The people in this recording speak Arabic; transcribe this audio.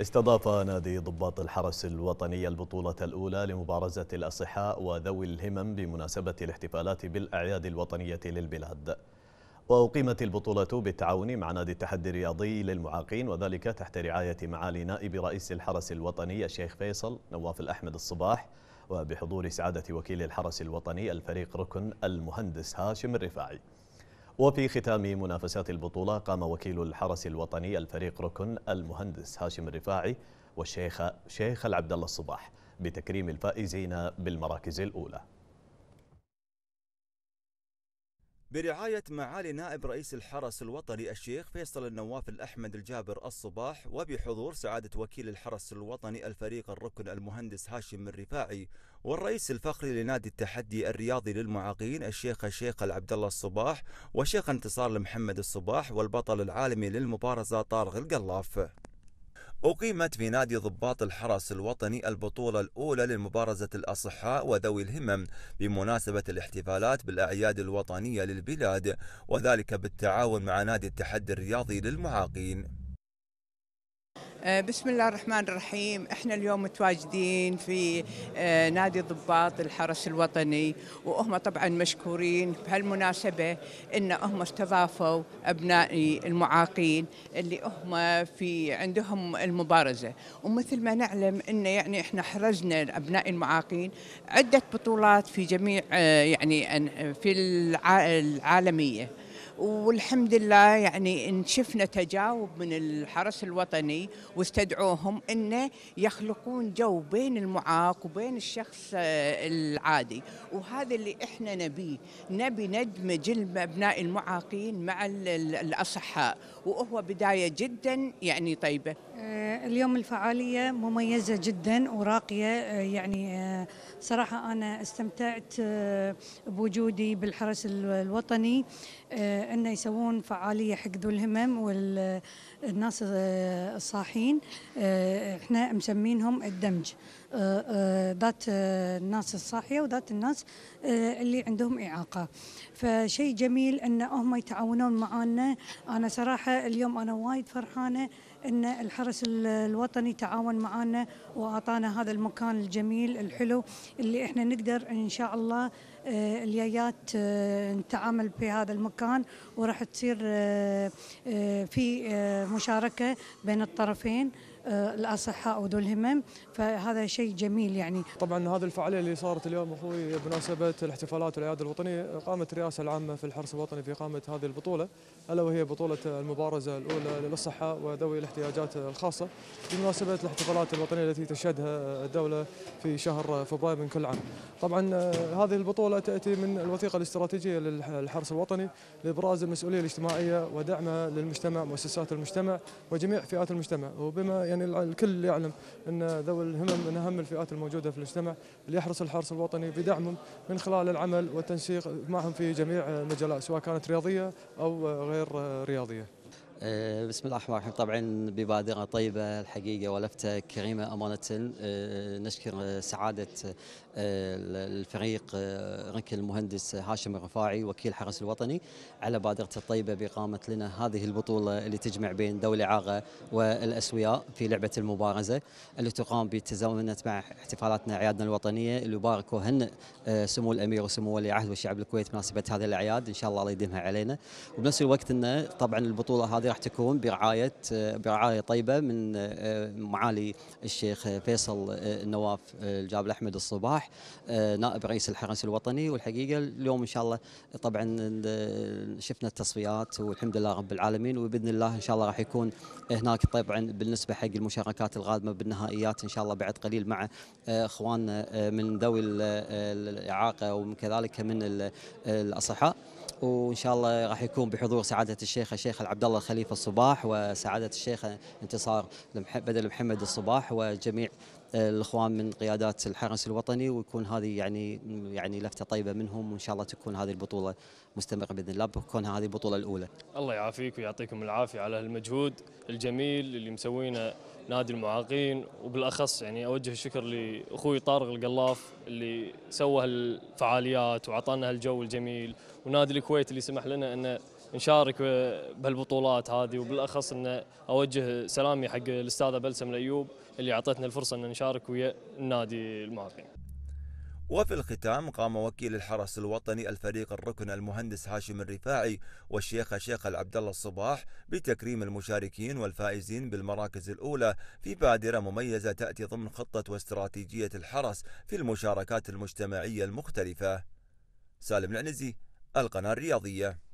استضاف نادي ضباط الحرس الوطني البطولة الأولى لمبارزة الأصحاء وذوي الهمم بمناسبة الاحتفالات بالأعياد الوطنية للبلاد وأقيمت البطولة بالتعاون مع نادي التحدي الرياضي للمعاقين وذلك تحت رعاية معالي نائب رئيس الحرس الوطني الشيخ فيصل نواف الأحمد الصباح وبحضور سعادة وكيل الحرس الوطني الفريق ركن المهندس هاشم الرفاعي وفي ختام منافسات البطولة قام وكيل الحرس الوطني الفريق ركن المهندس هاشم الرفاعي والشيخ شيخ العبد الله الصباح بتكريم الفائزين بالمراكز الأولى برعاية معالي نائب رئيس الحرس الوطني الشيخ فيصل النواف الأحمد الجابر الصباح وبحضور سعادة وكيل الحرس الوطني الفريق الركن المهندس هاشم الرفاعي والرئيس الفخري لنادي التحدي الرياضي للمعاقين الشيخ الشيخ العبد الله الصباح وشيخ انتصار محمد الصباح والبطل العالمي للمبارزة طارق القلاف أقيمت في نادي ضباط الحرس الوطني البطولة الأولى لمبارزة الأصحاء وذوي الهمم بمناسبة الاحتفالات بالأعياد الوطنية للبلاد وذلك بالتعاون مع نادي التحدي الرياضي للمعاقين آه، بسم الله الرحمن الرحيم احنا اليوم متواجدين في آه، نادي ضباط الحرس الوطني وهم طبعا مشكورين بهالمناسبة ان هم استضافوا ابنائي المعاقين اللي هم في عندهم المبارزة ومثل ما نعلم ان يعني احنا حرزنا ابناء المعاقين عدة بطولات في جميع آه، يعني في العالمية والحمد لله يعني ان شفنا تجاوب من الحرس الوطني واستدعوهم انه يخلقون جو بين المعاق وبين الشخص آه، العادي وهذا اللي احنا نبيه نبي ندمج ابناء المعاقين مع الاصحاء وهو بدايه جدا يعني طيبه آه، اليوم الفعالية مميزة جدا وراقية آه، يعني آه، صراحة أنا استمتعت بوجودي بالحرس الوطني أن يسوون فعالية حق ذو الهمم والناس الصاحين احنا مسمينهم الدمج ذات الناس الصاحيه وذات الناس آه، اللي عندهم اعاقه فشيء جميل ان هم يتعاونون معانا انا صراحه اليوم انا وايد فرحانه ان الحرس الوطني تعاون معنا واعطانا هذا المكان الجميل الحلو اللي احنا نقدر ان شاء الله آه، اليايات آه، نتعامل في هذا المكان وراح تصير في مشاركه بين الطرفين الاصحاء وذو الهمم فهذا شيء جميل يعني. طبعا هذه الفعاليه اللي صارت اليوم اخوي بمناسبه الاحتفالات والاعياد الوطنيه قامت الرئاسه العامه في الحرس الوطني في قامت هذه البطوله الا وهي بطوله المبارزه الاولى للصحه وذوي الاحتياجات الخاصه بمناسبه الاحتفالات الوطنيه التي تشهدها الدوله في شهر فبراير من كل عام. طبعا هذه البطوله تاتي من الوثيقه الاستراتيجيه للحرس الوطني لابراز المسؤوليه الاجتماعيه ودعمها للمجتمع مؤسسات المجتمع وجميع فئات المجتمع وبما يعني الكل يعلم ان ذوي الهمم من اهم الفئات الموجوده في المجتمع اللي يحرص الحرس الوطني بدعمهم من خلال العمل والتنسيق معهم في جميع المجالات سواء كانت رياضيه او غير رياضيه. آه، بسم الله الرحمن الرحيم طبعا ببادرة طيبة الحقيقة ولفتة كريمة أمانة آه، نشكر آه، سعادة الفريق ركن المهندس هاشم الرفاعي وكيل حرس الوطني على بادرته الطيبة بإقامة لنا هذه البطولة اللي تجمع بين دولة عاغة والأسوياء في لعبة المبارزة اللي تقام بتزامنة مع احتفالاتنا أعيادنا الوطنية اللي يبارك وهن سمو الأمير وسمو ولي عهد وشعب الكويت مناسبة هذه الأعياد إن شاء الله الله يديمها علينا وبنفس الوقت أنه طبعا البطولة هذه راح تكون برعايه برعايه طيبه من آه، معالي الشيخ فيصل النواف آه، الجابل آه، احمد الصباح نائب رئيس الحرس الوطني والحقيقه اليوم ان شاء الله طبعا شفنا التصفيات والحمد لله رب العالمين وباذن الله ان شاء الله راح يكون هناك طبعا بالنسبه حق المشاركات القادمه بالنهائيات ان شاء الله بعد قليل مع اخواننا من ذوي الاعاقه وكذلك من الاصحاء وان شاء الله راح يكون بحضور سعاده الشيخ الشيخ عبد الله الخليفه الصباح وسعاده الشيخ انتصار بدل محمد الصباح وجميع الاخوان من قيادات الحرس الوطني ويكون هذه يعني يعني لفته طيبه منهم وان شاء الله تكون هذه البطوله مستمره باذن الله بكونها هذه البطوله الاولى. الله يعافيك ويعطيكم العافيه على هالمجهود الجميل اللي مسوينه نادي المعاقين وبالاخص يعني اوجه الشكر لاخوي طارق القلاف اللي سوى هالفعاليات واعطانا هالجو الجميل ونادي الكويت اللي سمح لنا انه نشارك بهالبطولات هذه وبالاخص ان اوجه سلامي حق الاستاذه بلسم الايوب اللي اعطتنا الفرصه ان نشارك ويا النادي المعاقين. وفي الختام قام وكيل الحرس الوطني الفريق الركن المهندس هاشم الرفاعي والشيخ شيخ العبد الله الصباح بتكريم المشاركين والفائزين بالمراكز الاولى في بادره مميزه تاتي ضمن خطه واستراتيجيه الحرس في المشاركات المجتمعيه المختلفه. سالم العنزي القناه الرياضيه